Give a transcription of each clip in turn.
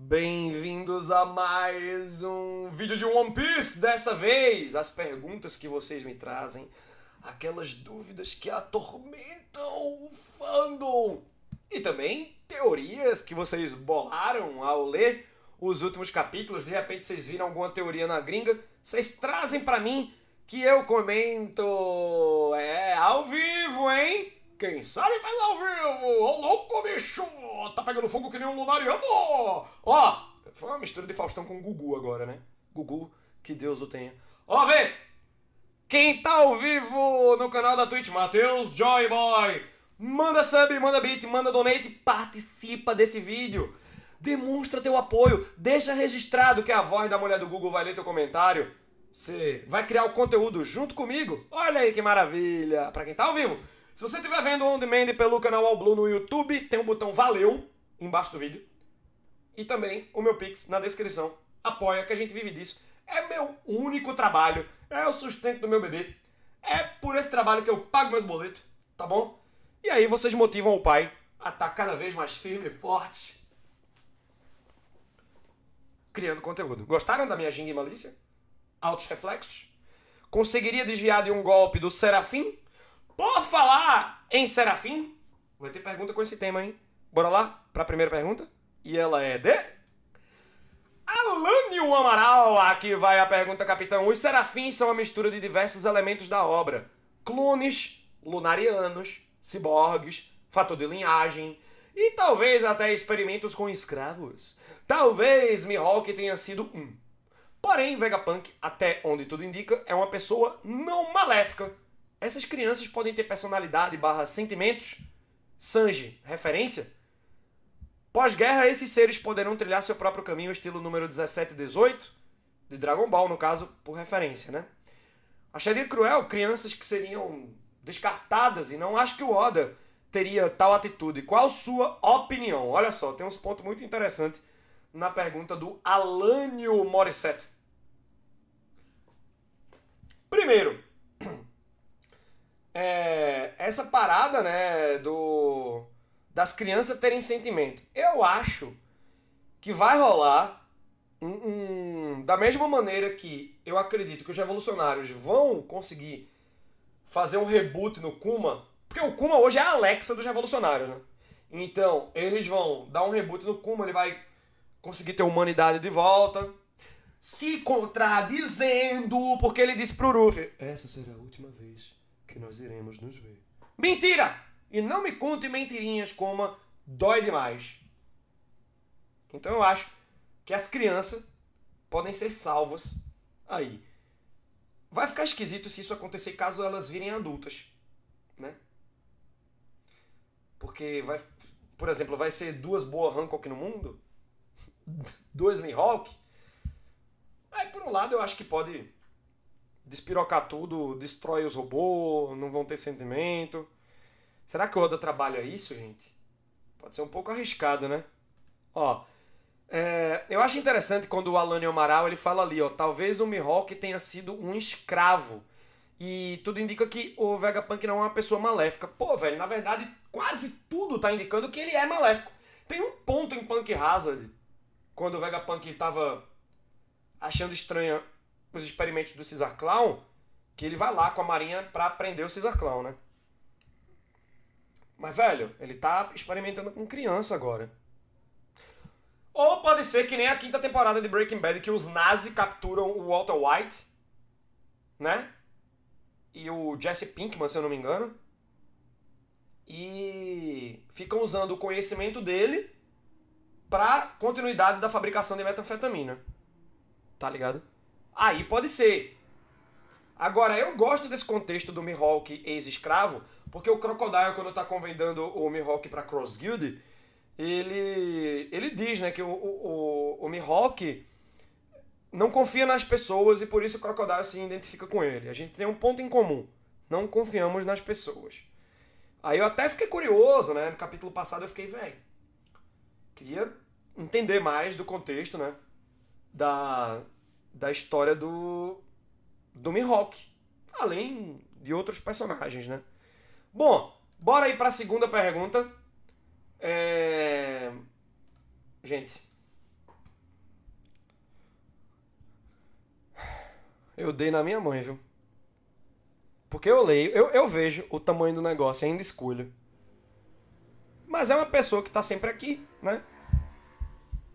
Bem-vindos a mais um vídeo de One Piece. Dessa vez, as perguntas que vocês me trazem, aquelas dúvidas que atormentam o fandom e também teorias que vocês bolaram ao ler os últimos capítulos. De repente, vocês viram alguma teoria na gringa, vocês trazem para mim que eu comento. É ao vivo, hein? Quem sabe faz ao vivo! Ô louco, bicho! tá pegando fogo que nem um lunariano! Ó, foi uma mistura de Faustão com Gugu agora, né? Gugu, que Deus o tenha. Ó, vê! Quem tá ao vivo no canal da Twitch, Matheus Joy Boy! Manda sub, manda beat, manda donate, participa desse vídeo! Demonstra teu apoio, deixa registrado que a voz da mulher do Google vai ler teu comentário. Você vai criar o conteúdo junto comigo? Olha aí que maravilha! Pra quem tá ao vivo, se você estiver vendo On Demand pelo canal All Blue no YouTube, tem um botão Valeu embaixo do vídeo. E também o meu Pix na descrição. Apoia que a gente vive disso. É meu único trabalho, é o sustento do meu bebê. É por esse trabalho que eu pago meus boletos, tá bom? E aí vocês motivam o pai a estar tá cada vez mais firme e forte. Criando conteúdo. Gostaram da minha ginga e malícia? Altos reflexos? Conseguiria desviar de um golpe do Serafim por falar em Serafim, vai ter pergunta com esse tema, hein? Bora lá para a primeira pergunta? E ela é de. Alânio Amaral, aqui vai a pergunta, capitão. Os serafins são a mistura de diversos elementos da obra: clones, lunarianos, ciborgues, fator de linhagem e talvez até experimentos com escravos. Talvez Mihawk tenha sido um. Porém, Vegapunk, até onde tudo indica, é uma pessoa não maléfica essas crianças podem ter personalidade barra sentimentos, Sanji, referência. Pós-guerra, esses seres poderão trilhar seu próprio caminho, estilo número 17 e 18, de Dragon Ball, no caso, por referência, né? Acharia cruel crianças que seriam descartadas e não acho que o Oda teria tal atitude. Qual sua opinião? Olha só, tem uns pontos muito interessantes na pergunta do Alânio Morissette. Primeiro, é, essa parada, né, do das crianças terem sentimento. Eu acho que vai rolar um, um, da mesma maneira que eu acredito que os revolucionários vão conseguir fazer um reboot no Kuma, porque o Kuma hoje é a Alexa dos revolucionários, né? Então, eles vão dar um reboot no Kuma, ele vai conseguir ter a humanidade de volta. Se contradizendo, porque ele disse pro Ruffy: Essa será a última vez que nós iremos nos ver. Mentira! E não me conte mentirinhas como dói demais. Então eu acho que as crianças podem ser salvas aí. Vai ficar esquisito se isso acontecer caso elas virem adultas, né? Porque vai, por exemplo, vai ser duas boas Hancock no mundo, dois Mihawk. Aí por um lado eu acho que pode despirocar tudo, destrói os robôs, não vão ter sentimento. Será que o Oda trabalha isso, gente? Pode ser um pouco arriscado, né? Ó, é, eu acho interessante quando o Alan Amaral ele fala ali, ó, talvez o Mihawk tenha sido um escravo. E tudo indica que o Vegapunk não é uma pessoa maléfica. Pô, velho, na verdade, quase tudo tá indicando que ele é maléfico. Tem um ponto em Punk Hazard, quando o Vegapunk tava achando estranha os experimentos do Caesar Clown, que ele vai lá com a marinha para prender o Caesar Clown, né? Mas, velho, ele tá experimentando com criança agora. Ou pode ser que nem a quinta temporada de Breaking Bad, que os nazis capturam o Walter White, né? E o Jesse Pinkman, se eu não me engano. E ficam usando o conhecimento dele pra continuidade da fabricação de metanfetamina. Tá ligado? Aí pode ser. Agora, eu gosto desse contexto do Mihawk ex-escravo, porque o Crocodile, quando tá convidando o Mihawk pra Cross Guild, ele, ele diz né, que o, o, o, Mihawk não confia nas pessoas e por isso o Crocodile se identifica com ele. A gente tem um ponto em comum. Não confiamos nas pessoas. Aí eu até fiquei curioso, né? No capítulo passado eu fiquei, velho. Queria entender mais do contexto, né? Da, da história do, do Mihawk, além de outros personagens, né? Bom, bora aí para a segunda pergunta. É... Gente, eu dei na minha mãe, viu? Porque eu leio, eu, eu vejo o tamanho do negócio, ainda escolho. Mas é uma pessoa que tá sempre aqui, né?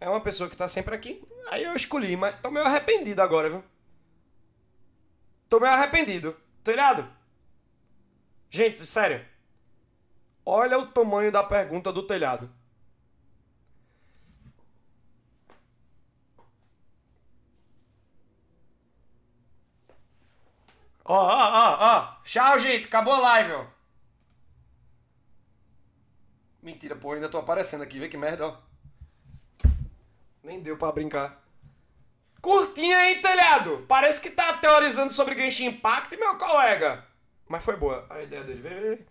É uma pessoa que tá sempre aqui. Aí eu escolhi, mas tô meio arrependido agora, viu? Tô meio arrependido. Telhado? Tá ligado? Gente, sério. Olha o tamanho da pergunta do telhado. Ó, ó, ó, ó. Tchau, gente. Acabou a live, ó. Mentira, pô. Ainda tô aparecendo aqui. Vê que merda, ó. Nem deu para brincar. Curtinha, hein, telhado? Parece que tá teorizando sobre Genshin Impact, meu colega. Mas foi boa a ideia dele.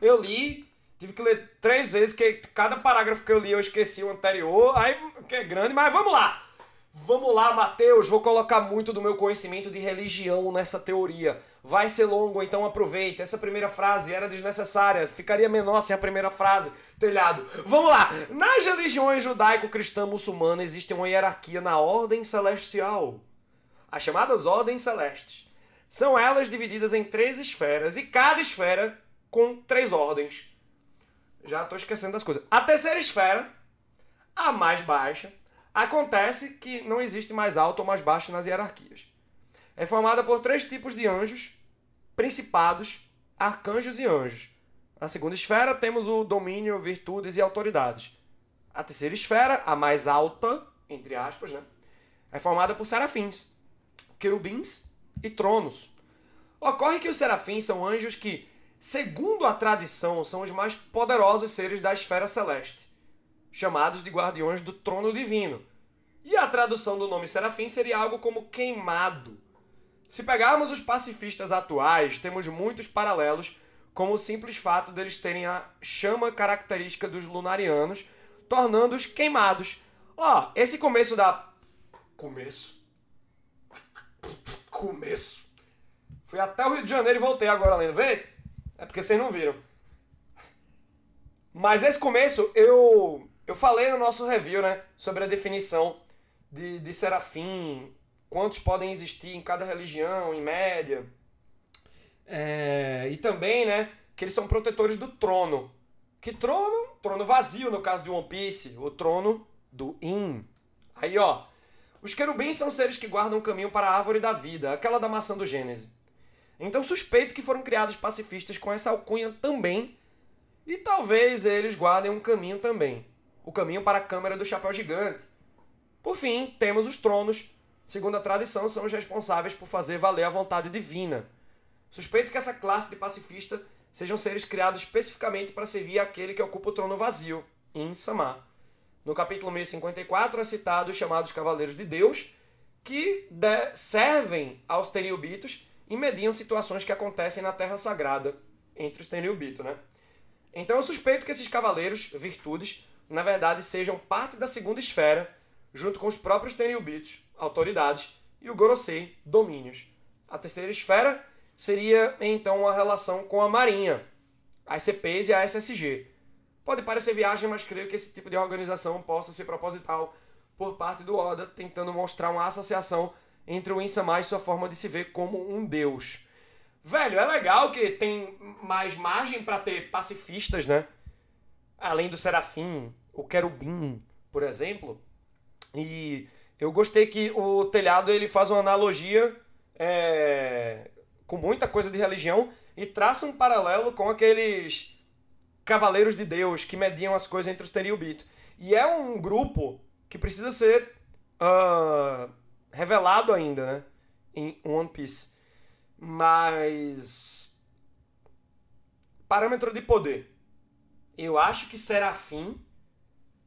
Eu li, tive que ler três vezes, que cada parágrafo que eu li eu esqueci o anterior, aí que é grande, mas vamos lá. Vamos lá, Mateus, vou colocar muito do meu conhecimento de religião nessa teoria. Vai ser longo, então aproveita. Essa primeira frase era desnecessária, ficaria menor sem a primeira frase. Telhado. Vamos lá. Nas religiões judaico-cristã muçulmana existe uma hierarquia na ordem celestial. As chamadas ordens celestes. São elas divididas em três esferas e cada esfera com três ordens. Já estou esquecendo das coisas. A terceira esfera, a mais baixa, Acontece que não existe mais alto ou mais baixo nas hierarquias. É formada por três tipos de anjos: principados, arcanjos e anjos. Na segunda esfera temos o domínio, virtudes e autoridades. A terceira esfera, a mais alta, entre aspas, né? É formada por serafins, querubins e tronos. Ocorre que os serafins são anjos que, segundo a tradição, são os mais poderosos seres da esfera celeste chamados de guardiões do trono divino. E a tradução do nome Serafim seria algo como queimado. Se pegarmos os pacifistas atuais, temos muitos paralelos, como o simples fato deles terem a chama característica dos lunarianos, tornando-os queimados. Ó, oh, esse começo da. Começo. Começo. Fui até o Rio de Janeiro e voltei agora lendo. Vê? É porque vocês não viram. Mas esse começo eu eu falei no nosso review, né, sobre a definição de, de serafim, quantos podem existir em cada religião, em média. É, e também, né, que eles são protetores do trono. Que trono? Trono vazio, no caso de One Piece. O trono do In. Aí, ó. Os querubins são seres que guardam o caminho para a árvore da vida, aquela da maçã do Gênesis. Então suspeito que foram criados pacifistas com essa alcunha também, e talvez eles guardem um caminho também o caminho para a Câmara do Chapéu Gigante. Por fim, temos os tronos. Segundo a tradição, são os responsáveis por fazer valer a vontade divina. Suspeito que essa classe de pacifista sejam seres criados especificamente para servir aquele que ocupa o trono vazio, em Samá. No capítulo 1054 é citado os chamados Cavaleiros de Deus, que servem aos Teniubitos e mediam situações que acontecem na Terra Sagrada, entre os Teniubitos, né? Então eu suspeito que esses cavaleiros, virtudes, na verdade, sejam parte da segunda esfera, junto com os próprios Tenryubitos, autoridades, e o Gorosei, domínios. A terceira esfera seria, então, a relação com a Marinha, as CPs e a SSG. Pode parecer viagem, mas creio que esse tipo de organização possa ser proposital por parte do Oda, tentando mostrar uma associação entre o Insama e sua forma de se ver como um deus. Velho, é legal que tem mais margem para ter pacifistas, né? além do Serafim, o Querubim, por exemplo. E eu gostei que o telhado ele faz uma analogia é, com muita coisa de religião e traça um paralelo com aqueles cavaleiros de Deus que mediam as coisas entre os Teriubito. E é um grupo que precisa ser uh, revelado ainda, né? Em One Piece. Mas. Parâmetro de poder. Eu acho que Serafim,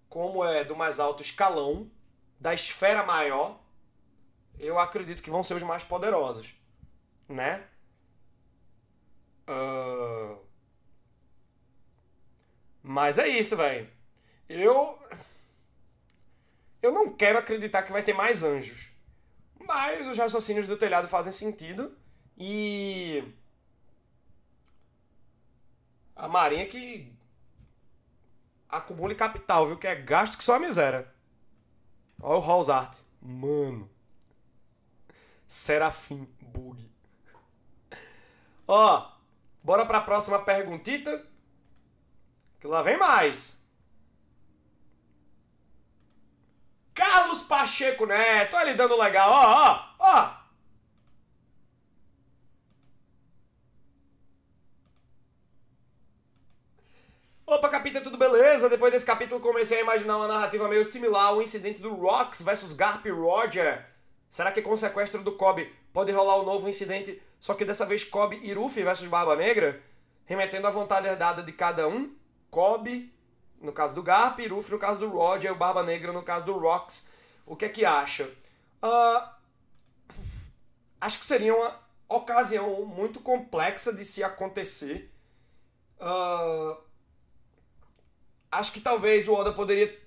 como é do mais alto escalão, da esfera maior, eu acredito que vão ser os mais poderosos, né? Uh... Mas é isso, velho. Eu eu não quero acreditar que vai ter mais anjos, mas os raciocínios do telhado fazem sentido e a Marinha que acumule capital, viu? Que é gasto que só a miséria. Olha o House Art. Mano. Serafim Bug. Ó, bora pra próxima perguntita. Que lá vem mais. Carlos Pacheco Neto. Olha ele dando legal. Ó, ó, ó. Opa, capítulo, tudo beleza? Depois desse capítulo comecei a imaginar uma narrativa meio similar ao incidente do rocks versus Garp Roger. Será que com o sequestro do Cobb pode rolar um novo incidente, só que dessa vez Cobb e Ruffy versus Barba Negra? Remetendo à vontade herdada de cada um, Cobb no caso do Garp, Ruffy no caso do Roger, o Barba Negra no caso do rocks O que é que acha? Uh, acho que seria uma ocasião muito complexa de se acontecer. Uh, acho que talvez o Oda poderia.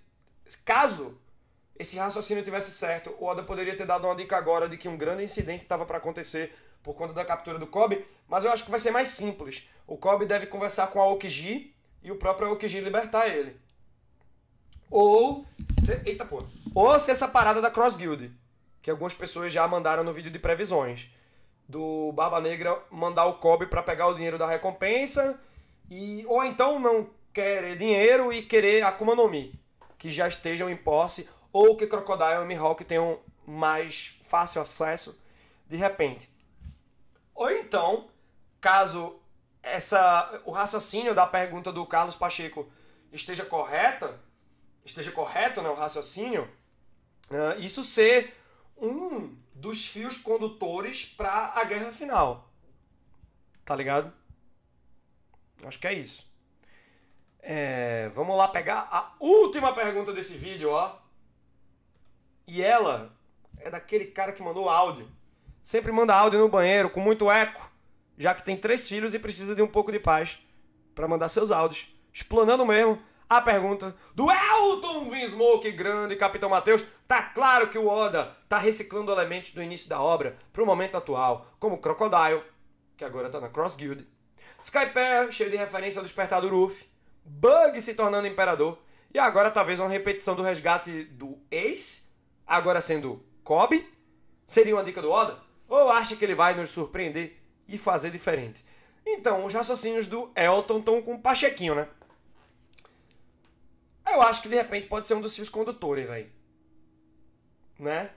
Caso esse raciocínio tivesse certo, o Oda poderia ter dado uma dica agora de que um grande incidente estava para acontecer por conta da captura do Kobe, mas eu acho que vai ser mais simples. O Kobe deve conversar com a Okiji e o próprio Okiji libertar ele. Ou. Se, eita pô. Ou se essa parada da Cross Guild, que algumas pessoas já mandaram no vídeo de previsões, do Barba Negra mandar o Kobe para pegar o dinheiro da recompensa e ou então não querer dinheiro e querer Akuma no Mi, que já estejam em posse, ou que Crocodile e Mihawk tenham mais fácil acesso de repente. Ou então, caso essa o raciocínio da pergunta do Carlos Pacheco esteja correta, esteja correto né, o raciocínio, uh, isso ser um dos fios condutores para a guerra final. Tá ligado? Acho que é isso. É, vamos lá pegar a última pergunta desse vídeo, ó. E ela é daquele cara que mandou áudio. Sempre manda áudio no banheiro com muito eco, já que tem três filhos e precisa de um pouco de paz para mandar seus áudios. Explanando mesmo a pergunta do Elton Vinsmoke, grande Capitão Mateus. Tá claro que o Oda tá reciclando elementos do início da obra para o momento atual, como Crocodile, que agora tá na Cross Guild, Skype, é cheio de referência ao Despertar do Bug se tornando imperador. E agora talvez uma repetição do resgate do Ace, agora sendo Kobe. Seria uma dica do Oda? Ou acha que ele vai nos surpreender e fazer diferente? Então, os raciocínios do Elton estão com o Pachequinho, né? Eu acho que de repente pode ser um dos seus condutores, velho. Né?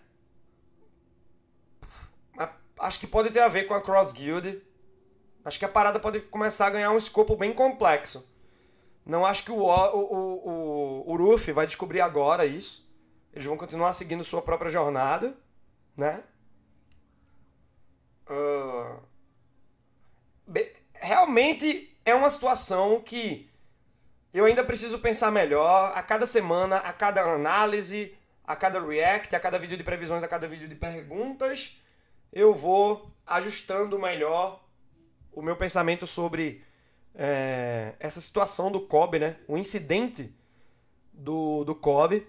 Acho que pode ter a ver com a Cross Guild. Acho que a parada pode começar a ganhar um escopo bem complexo. Não acho que o, o, o, o, o Ruffy vai descobrir agora isso. Eles vão continuar seguindo sua própria jornada, né? Uh... Realmente é uma situação que eu ainda preciso pensar melhor a cada semana, a cada análise, a cada react, a cada vídeo de previsões, a cada vídeo de perguntas. Eu vou ajustando melhor o meu pensamento sobre. É essa situação do Kobe, né? O incidente do, do Kobe,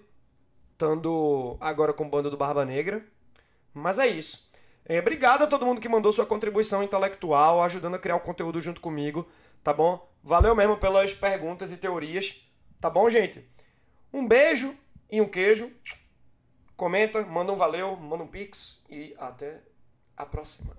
estando agora com o bando do Barba Negra. Mas é isso. É, obrigado a todo mundo que mandou sua contribuição intelectual, ajudando a criar o conteúdo junto comigo, tá bom? Valeu mesmo pelas perguntas e teorias, tá bom, gente? Um beijo e um queijo. Comenta, manda um valeu, manda um pix e até a próxima.